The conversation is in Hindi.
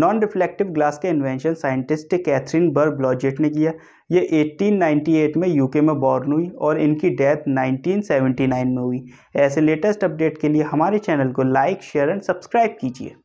नॉन रिफ्लेक्टिव ग्लास के invention scientist Katharine Burr Blodgett ने किया ये 1898 में यूके में बॉर्न हुई और इनकी डेथ 1979 में हुई ऐसे लेटेस्ट अपडेट के लिए हमारे चैनल को लाइक शेयर एंड सब्सक्राइब कीजिए